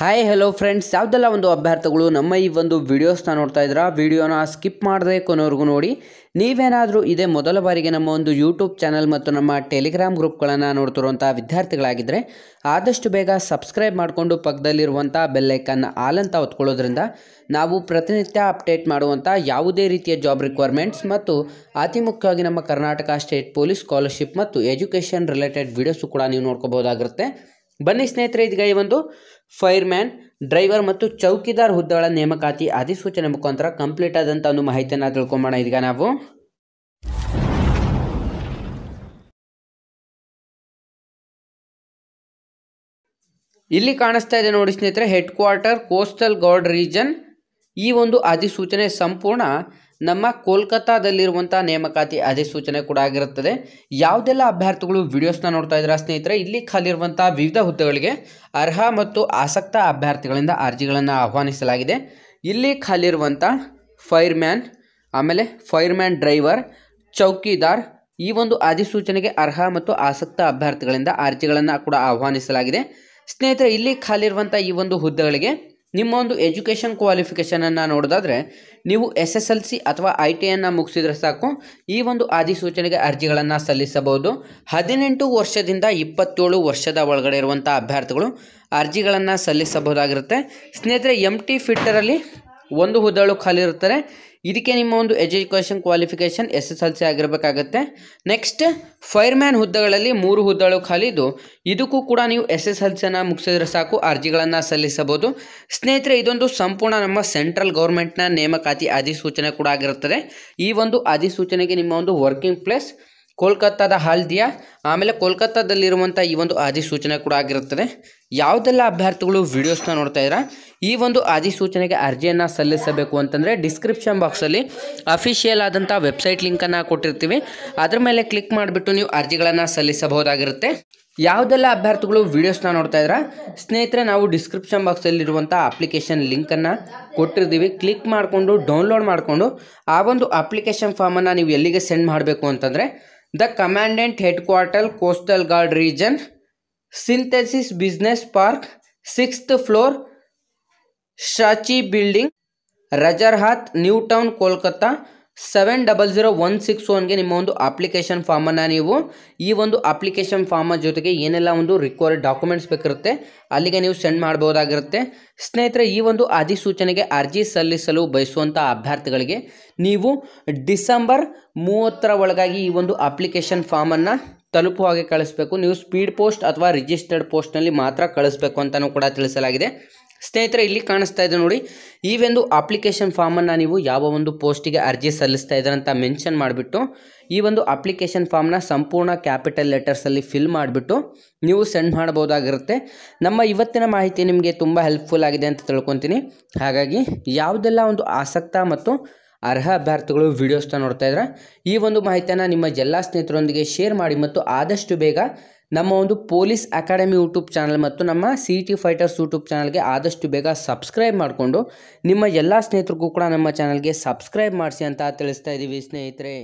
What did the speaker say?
hi hello friends ಯಾವುದೆಲ್ಲ ಒಂದು ಅಭ್ಯರ್ಥಿಗಳು ನಮ್ಮ ಈ ಒಂದು ವೀಡಿಯೋಸ್ನ ನೋಡ್ತಾ ಇದ್ದೀರಾ ವಿಡಿಯೋನ ಸ್ಕಿಪ್ ಮಾಡದೆ ಕೊನೆವರೆಗೂ ನೋಡಿ ನೀವೇನಾದರೂ ಇದೇ ಮೊದಲ ಬಾರಿಗೆ ನಮ್ಮ ಒಂದು ಯೂಟ್ಯೂಬ್ ಚಾನಲ್ ಮತ್ತು ನಮ್ಮ ಟೆಲಿಗ್ರಾಮ್ ಗ್ರೂಪ್ಗಳನ್ನು ನೋಡ್ತಿರುವಂಥ ವಿದ್ಯಾರ್ಥಿಗಳಾಗಿದ್ದರೆ ಆದಷ್ಟು ಬೇಗ ಸಬ್ಸ್ಕ್ರೈಬ್ ಮಾಡಿಕೊಂಡು ಪಕ್ಕದಲ್ಲಿರುವಂಥ ಆಲ್ ಆಲಂತ ಹೊತ್ಕೊಳ್ಳೋದ್ರಿಂದ ನಾವು ಪ್ರತಿನಿತ್ಯ ಅಪ್ಡೇಟ್ ಮಾಡುವಂಥ ಯಾವುದೇ ರೀತಿಯ ಜಾಬ್ ರಿಕ್ವೈರ್ಮೆಂಟ್ಸ್ ಮತ್ತು ಅತಿ ಮುಖ್ಯವಾಗಿ ನಮ್ಮ ಕರ್ನಾಟಕ ಸ್ಟೇಟ್ ಪೊಲೀಸ್ ಸ್ಕಾಲರ್ಶಿಪ್ ಮತ್ತು ಎಜುಕೇಷನ್ ರಿಲೇಟೆಡ್ ವೀಡಿಯೋಸು ಕೂಡ ನೀವು ನೋಡ್ಕೋಬೋದಾಗಿರುತ್ತೆ ಬನ್ನಿ ಸ್ನೇಹಿತರೆ ಇದೀಗ ಈ ಒಂದು ಫೈರ್ಮ್ಯಾನ್ ಡ್ರೈವರ್ ಮತ್ತು ಚೌಕಿದಾರ್ ಹುದ್ದೆಗಳ ನೇಮಕಾತಿ ಅಧಿಸೂಚನೆ ಮುಖಾಂತರ ಕಂಪ್ಲೀಟ್ ಆದಂಥ ಒಂದು ಮಾಹಿತಿಯನ್ನು ತಿಳ್ಕೊಂಬೋಣ ಇದೀಗ ನಾವು ಇಲ್ಲಿ ಕಾಣಿಸ್ತಾ ಇದೆ ನೋಡಿ ಸ್ನೇಹಿತರೆ head quarter coastal guard region ಈ ಒಂದು ಅಧಿಸೂಚನೆ ಸಂಪೂರ್ಣ ನಮ್ಮ ಕೋಲ್ಕತ್ತಾದಲ್ಲಿರುವಂಥ ನೇಮಕಾತಿ ಅಧಿಸೂಚನೆ ಕೂಡ ಆಗಿರುತ್ತದೆ ಯಾವುದೆಲ್ಲ ಅಭ್ಯರ್ಥಿಗಳು ವಿಡಿಯೋಸ್ನ ನೋಡ್ತಾ ಇದ್ದಾರೆ ಸ್ನೇಹಿತರೆ ಇಲ್ಲಿ ಖಾಲಿರುವಂಥ ವಿವಿಧ ಹುದ್ದೆಗಳಿಗೆ ಅರ್ಹ ಮತ್ತು ಆಸಕ್ತ ಅಭ್ಯರ್ಥಿಗಳಿಂದ ಅರ್ಜಿಗಳನ್ನು ಆಹ್ವಾನಿಸಲಾಗಿದೆ ಇಲ್ಲಿ ಖಾಲಿರುವಂಥ ಫೈರ್ಮ್ಯಾನ್ ಆಮೇಲೆ ಫೈರ್ಮ್ಯಾನ್ ಡ್ರೈವರ್ ಚೌಕಿದಾರ್ ಈ ಒಂದು ಅಧಿಸೂಚನೆಗೆ ಅರ್ಹ ಮತ್ತು ಆಸಕ್ತ ಅಭ್ಯರ್ಥಿಗಳಿಂದ ಅರ್ಜಿಗಳನ್ನು ಕೂಡ ಆಹ್ವಾನಿಸಲಾಗಿದೆ ಸ್ನೇಹಿತರೆ ಇಲ್ಲಿ ಖಾಲಿರುವಂಥ ಈ ಒಂದು ಹುದ್ದೆಗಳಿಗೆ ನಿಮ್ಮ ಒಂದು ಎಜುಕೇಷನ್ ಕ್ವಾಲಿಫಿಕೇಷನನ್ನು ನೋಡೋದಾದ್ರೆ ನೀವು ಎಸ್ ಎಸ್ ಎಲ್ ಸಿ ಅಥವಾ ಐ ಟಿಯನ್ನು ಮುಗಿಸಿದ್ರೆ ಸಾಕು ಈ ಒಂದು ಅಧಿಸೂಚನೆಗೆ ಅರ್ಜಿಗಳನ್ನು ಸಲ್ಲಿಸಬಹುದು ಹದಿನೆಂಟು ವರ್ಷದಿಂದ ಇಪ್ಪತ್ತೇಳು ವರ್ಷದ ಒಳಗಡೆ ಇರುವಂಥ ಅಭ್ಯರ್ಥಿಗಳು ಅರ್ಜಿಗಳನ್ನು ಸಲ್ಲಿಸಬಹುದಾಗಿರುತ್ತೆ ಸ್ನೇಹಿತರೆ ಎಮ್ ಟಿ ಫಿಟ್ಟರಲ್ಲಿ ಒಂದು ಹುದ್ದಳು ಖಾಲಿ ಇರುತ್ತಾರೆ ಇದಕ್ಕೆ ನಿಮ್ಮ ಒಂದು education qualification S S L C ಆಗಿರಬೇಕಾಗತ್ತೆ ನೆಕ್ಸ್ಟ್ ಫೈರ್ಮ್ಯಾನ್ ಹುದ್ದೆಗಳಲ್ಲಿ ಮೂರು ಹುದ್ದೆಗಳು ಖಾಲಿದ್ದು ಇದಕ್ಕೂ ಕೂಡ ನೀವು ಎಸ್ ಎಸ್ ಎಲ್ ಸಿಯನ್ನು ಮುಗಿಸಿದ್ರೆ ಸಾಕು ಅರ್ಜಿಗಳನ್ನು ಸಲ್ಲಿಸಬಹುದು ಸ್ನೇಹಿತರೆ ಇದೊಂದು ಸಂಪೂರ್ಣ ನಮ್ಮ ಸೆಂಟ್ರಲ್ ಗೌರ್ಮೆಂಟ್ನ ನೇಮಕಾತಿ ಅಧಿಸೂಚನೆ ಕೂಡ ಆಗಿರುತ್ತದೆ ಈ ಒಂದು ಅಧಿಸೂಚನೆಗೆ ನಿಮ್ಮ ಒಂದು ವರ್ಕಿಂಗ್ ಪ್ಲೇಸ್ ಕೋಲ್ಕತ್ತಾದ ಹಾಲ್ದಿಯಾ ಆಮೇಲೆ ಕೋಲ್ಕತ್ತಾದಲ್ಲಿರುವಂಥ ಈ ಒಂದು ಅಧಿಸೂಚನೆ ಕೂಡ ಆಗಿರುತ್ತದೆ ಯಾವುದೆಲ್ಲ ಅಭ್ಯರ್ಥಿಗಳು ವಿಡಿಯೋಸ್ನ ನೋಡ್ತಾ ಇದ್ದೀರಾ ಈ ಒಂದು ಅಧಿಸೂಚನೆಗೆ ಅರ್ಜಿಯನ್ನು ಸಲ್ಲಿಸಬೇಕು ಅಂತಂದರೆ ಡಿಸ್ಕ್ರಿಪ್ಷನ್ ಬಾಕ್ಸಲ್ಲಿ ಅಫಿಷಿಯಲ್ ಆದಂಥ ವೆಬ್ಸೈಟ್ ಲಿಂಕನ್ನು ಕೊಟ್ಟಿರ್ತೀವಿ ಅದರ ಮೇಲೆ ಕ್ಲಿಕ್ ಮಾಡಿಬಿಟ್ಟು ನೀವು ಅರ್ಜಿಗಳನ್ನು ಸಲ್ಲಿಸಬಹುದಾಗಿರುತ್ತೆ ಯಾವುದೆಲ್ಲ ಅಭ್ಯರ್ಥಿಗಳು ವೀಡಿಯೋಸ್ನ ನೋಡ್ತಾ ಇದ್ರ ಸ್ನೇಹಿತರೆ ನಾವು ಡಿಸ್ಕ್ರಿಪ್ಷನ್ ಬಾಕ್ಸಲ್ಲಿರುವಂಥ ಅಪ್ಲಿಕೇಶನ್ ಲಿಂಕನ್ನು ಕೊಟ್ಟಿರ್ತೀವಿ ಕ್ಲಿಕ್ ಮಾಡಿಕೊಂಡು ಡೌನ್ಲೋಡ್ ಮಾಡಿಕೊಂಡು ಆ ಒಂದು ಅಪ್ಲಿಕೇಶನ್ ಫಾರ್ಮನ್ನು ನೀವು ಎಲ್ಲಿಗೆ ಸೆಂಡ್ ಮಾಡಬೇಕು ಅಂತಂದರೆ the commandant head quarter coastal guard region synthesis business park sixth floor Shachi building Rajarhat new town Kolkata seven double zero one six ಒನ್ಗೆ ನಿಮ್ಮ ಒಂದು ಅಪ್ಲಿಕೇಶನ್ ಫಾರ್ಮನ್ನು ನೀವು ಈ ಒಂದು ಅಪ್ಲಿಕೇಶನ್ ಫಾರ್ಮ್ ಜೊತೆಗೆ ಏನೆಲ್ಲ ಒಂದು ರಿಕ್ವೈರ್ಡ್ ಡಾಕ್ಯುಮೆಂಟ್ಸ್ ಬೇಕಿರುತ್ತೆ ಅಲ್ಲಿಗೆ ನೀವು ಸೆಂಡ್ ಮಾಡ್ಬೋದಾಗಿರುತ್ತೆ ಸ್ನೇಹಿತರೆ ಈ ಒಂದು ಅಧಿಸೂಚನೆಗೆ ಅರ್ಜಿ ಸಲ್ಲಿಸಲು ಬಯಸುವಂಥ ಅಭ್ಯರ್ಥಿಗಳಿಗೆ ನೀವು ಡಿಸೆಂಬರ್ ಮೂವತ್ತರ ಒಳಗಾಗಿ ಈ ಒಂದು ಅಪ್ಲಿಕೇಶನ್ ಫಾರ್ಮನ್ನು ತಲುಪುವ ಹಾಗೆ ಕಳಿಸಬೇಕು ನೀವು ಸ್ಪೀಡ್ ಪೋಸ್ಟ್ ಅಥವಾ ರಿಜಿಸ್ಟರ್ಡ್ ಪೋಸ್ಟ್ನಲ್ಲಿ ಮಾತ್ರ ಕಳಿಸ್ಬೇಕು ಅಂತಲೂ ಕೂಡ ತಿಳಿಸಲಾಗಿದೆ ಸ್ನೇಹಿತರೆ ಇಲ್ಲಿ ಕಾಣಿಸ್ತಾ ಇದೆ ನೋಡಿ ಈ ಒಂದು ಅಪ್ಲಿಕೇಶನ್ ಫಾರ್ಮನ್ನು ನೀವು ಯಾವ ಒಂದು ಪೋಸ್ಟಿಗೆ ಅರ್ಜಿ ಸಲ್ಲಿಸ್ತಾ ಅಂತ ಮೆನ್ಷನ್ ಮಾಡಿಬಿಟ್ಟು ಈ ಒಂದು ಅಪ್ಲಿಕೇಶನ್ ಫಾರ್ಮ್ನ ಸಂಪೂರ್ಣ ಕ್ಯಾಪಿಟಲ್ ಲೆಟರ್ಸಲ್ಲಿ ಫಿಲ್ ಮಾಡಿಬಿಟ್ಟು ನೀವು ಸೆಂಡ್ ಮಾಡ್ಬೋದಾಗಿರುತ್ತೆ ನಮ್ಮ ಇವತ್ತಿನ ಮಾಹಿತಿ ನಿಮಗೆ ತುಂಬ ಹೆಲ್ಪ್ಫುಲ್ ಆಗಿದೆ ಅಂತ ತಿಳ್ಕೊತೀನಿ ಹಾಗಾಗಿ ಯಾವುದೆಲ್ಲ ಒಂದು ಆಸಕ್ತ ಮತ್ತು ಅರ್ಹ ಅಭ್ಯರ್ಥಿಗಳು ವಿಡಿಯೋಸ್ನ ನೋಡ್ತಾ ಇದ್ರೆ ಈ ಒಂದು ಮಾಹಿತಿಯನ್ನು ನಿಮ್ಮ ಎಲ್ಲ ಸ್ನೇಹಿತರೊಂದಿಗೆ ಶೇರ್ ಮಾಡಿ ಮತ್ತು ಆದಷ್ಟು ಬೇಗ ನಮ್ಮ ಒಂದು ಪೊಲೀಸ್ ಅಕಾಡೆಮಿ ಯೂಟ್ಯೂಬ್ ಚಾನಲ್ ಮತ್ತು ನಮ್ಮ ಸಿ ಟಿ ಫೈಟರ್ಸ್ ಯೂಟ್ಯೂಬ್ ಚಾನಲ್ಗೆ ಆದಷ್ಟು ಬೇಗ ಸಬ್ಸ್ಕ್ರೈಬ್ ಮಾಡಿಕೊಂಡು ನಿಮ್ಮ ಎಲ್ಲ ಸ್ನೇಹಿತರಿಗೂ ಕೂಡ ನಮ್ಮ ಚಾನಲ್ಗೆ ಸಬ್ಸ್ಕ್ರೈಬ್ ಮಾಡಿಸಿ ಅಂತ ತಿಳಿಸ್ತಾ ಇದ್ದೀವಿ ಸ್ನೇಹಿತರೆ